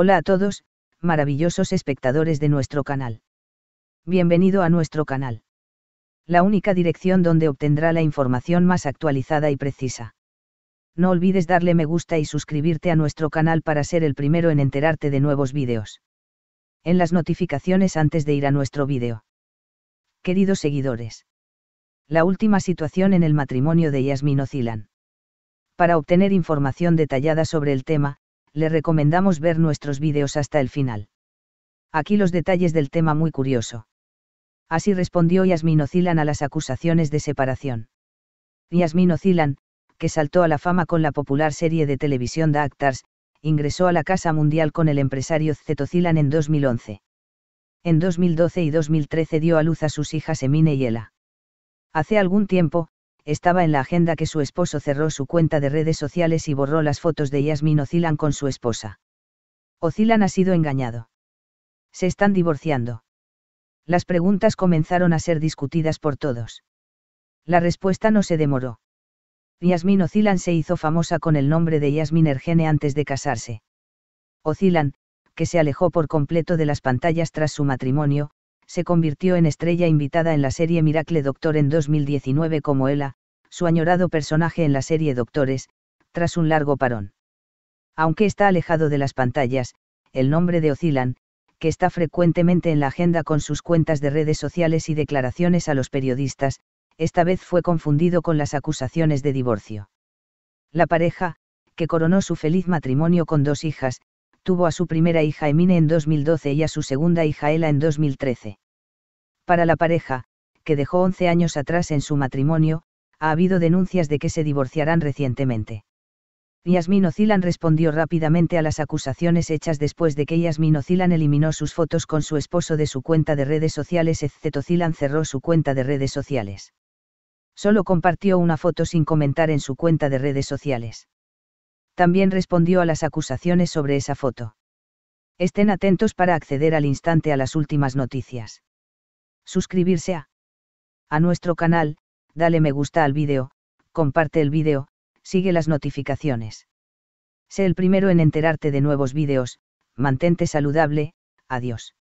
Hola a todos, maravillosos espectadores de nuestro canal. Bienvenido a nuestro canal. La única dirección donde obtendrá la información más actualizada y precisa. No olvides darle me gusta y suscribirte a nuestro canal para ser el primero en enterarte de nuevos vídeos. En las notificaciones antes de ir a nuestro vídeo. Queridos seguidores. La última situación en el matrimonio de Yasmin Ocilan. Para obtener información detallada sobre el tema, le recomendamos ver nuestros vídeos hasta el final. Aquí los detalles del tema muy curioso. Así respondió Yasmin a las acusaciones de separación. Yasmin Ocilan, que saltó a la fama con la popular serie de televisión The Actors, ingresó a la Casa Mundial con el empresario Zetocilan en 2011. En 2012 y 2013 dio a luz a sus hijas Emine y Ela. Hace algún tiempo, estaba en la agenda que su esposo cerró su cuenta de redes sociales y borró las fotos de Yasmin Ocilan con su esposa. Ocilan ha sido engañado. Se están divorciando. Las preguntas comenzaron a ser discutidas por todos. La respuesta no se demoró. Yasmin Ocilan se hizo famosa con el nombre de Yasmin Ergene antes de casarse. Ocilan, que se alejó por completo de las pantallas tras su matrimonio, se convirtió en estrella invitada en la serie Miracle Doctor en 2019 como Ella, su añorado personaje en la serie Doctores, tras un largo parón. Aunque está alejado de las pantallas, el nombre de Ocilan, que está frecuentemente en la agenda con sus cuentas de redes sociales y declaraciones a los periodistas, esta vez fue confundido con las acusaciones de divorcio. La pareja, que coronó su feliz matrimonio con dos hijas, tuvo a su primera hija Emine en 2012 y a su segunda hija Ela en 2013. Para la pareja, que dejó 11 años atrás en su matrimonio, ha habido denuncias de que se divorciarán recientemente. Yasmin Ocilan respondió rápidamente a las acusaciones hechas después de que Yasmin Ocilan eliminó sus fotos con su esposo de su cuenta de redes sociales. Ocilan cerró su cuenta de redes sociales. Solo compartió una foto sin comentar en su cuenta de redes sociales también respondió a las acusaciones sobre esa foto. Estén atentos para acceder al instante a las últimas noticias. Suscribirse a, nuestro canal, dale me gusta al vídeo, comparte el vídeo, sigue las notificaciones. Sé el primero en enterarte de nuevos vídeos, mantente saludable, adiós.